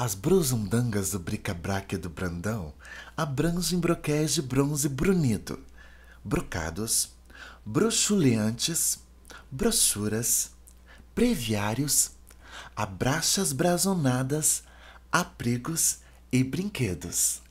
As bruzundangas do bricabráque do Brandão abrangem broquéis de bronze brunido, brocados, bruxuleantes, brochuras, previários, abraxas brazonadas, aprigos e brinquedos.